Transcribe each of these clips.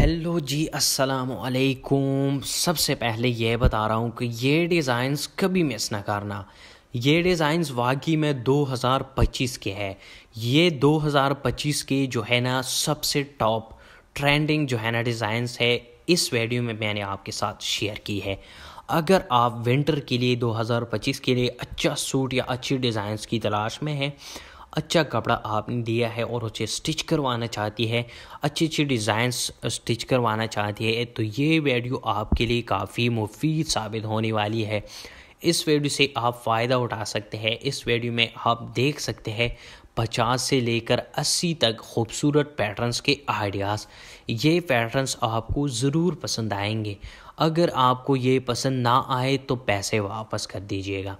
hello जी अस्सलाम वालेकुम सबसे पहले ये बता रहा हूँ कि ये डिज़ाइंस कभी मिस ना करना ये डिज़ाइंस वाकई में 2025 के है ये 2025 के जो है ना सबसे टॉप ट्रेंडिंग जो है ना डिज़ाइंस है इस वीडियो में मैंने आपके साथ शेयर की है अगर आप विंटर के लिए 2025 के लिए अच्छा सूट या अच्छी डिज़ाइंस की तलाश में हैं अच्छा कपड़ा आपने दिया है और उसे स्टिच करवाना चाहती है अच्छी अच्छी डिज़ाइंस स्टिच करवाना चाहती है तो ये वीडियो आपके लिए काफ़ी मुफीद साबित होने वाली है इस वीडियो से आप फ़ायदा उठा सकते हैं इस वीडियो में आप देख सकते हैं पचास से लेकर अस्सी तक खूबसूरत पैटर्न्स के आइडियाज़ ये पैटर्न्स आपको ज़रूर पसंद आएंगे अगर आपको ये पसंद ना आए तो पैसे वापस कर दीजिएगा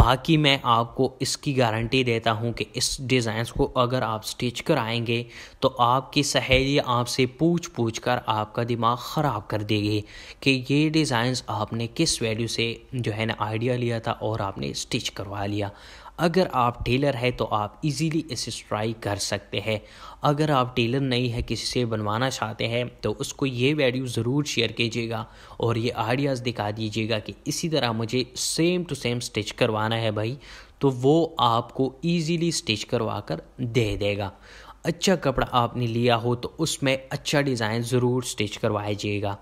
बाकी मैं आपको इसकी गारंटी देता हूँ कि इस डिज़ाइंस को अगर आप स्टिच कराएंगे तो आपकी सहेली आपसे पूछ पूछ कर आपका दिमाग ख़राब कर देगी कि ये डिज़ाइंस आपने किस वैल्यू से जो है ना आइडिया लिया था और आपने स्टिच करवा लिया अगर आप टेलर है तो आप इजीली इसे ट्राई कर सकते हैं अगर आप टेलर नहीं है किसी से बनवाना चाहते हैं तो उसको ये वीडियो ज़रूर शेयर कीजिएगा और ये आइडियाज़ दिखा दीजिएगा कि इसी तरह मुझे सेम टू सेम स्टिच करवाना है भाई तो वो आपको ईजीली स्टिच करवा कर दे देगा अच्छा कपड़ा आपने लिया हो तो उसमें अच्छा डिज़ाइन ज़रूर स्टिच करवाइएगा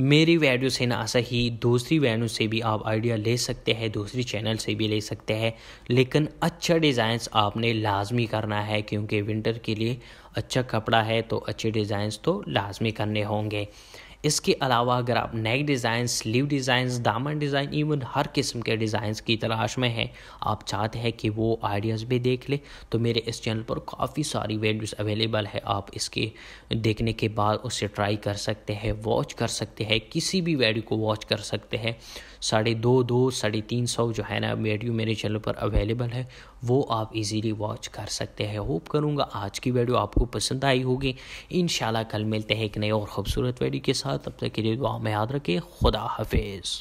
मेरी वीडियो से ना सही दूसरी वीडियो से भी आप आइडिया ले सकते हैं दूसरी चैनल से भी ले सकते हैं लेकिन अच्छा डिज़ाइंस आपने लाजमी करना है क्योंकि विंटर के लिए अच्छा कपड़ा है तो अच्छे डिज़ाइंस तो लाजमी करने होंगे इसके अलावा अगर आप नेक डिज़ाइन स्लीव डिज़ाइन दामन डिज़ाइन इवन हर किस्म के डिज़ाइंस की तलाश में हैं आप चाहते हैं कि वो आइडियाज़ भी देख ले तो मेरे इस चैनल पर काफ़ी सारी वेड्यूज अवेलेबल है आप इसके देखने के बाद उसे ट्राई कर सकते हैं वॉच कर सकते हैं किसी भी वेड्यू को वॉच कर सकते हैं साढ़े दो दो साढ़े तीन सौ जो है ना वेडियो मेरे चैनल पर अवेलेबल है वो आप इजीली वॉच कर सकते हैं होप करूँगा आज की वीडियो आपको पसंद आई होगी इन कल मिलते हैं एक नए और ख़ूबसूरत वेडियो के साथ तब तक के लिए दुआ में याद रखिए खुदा हाफिज़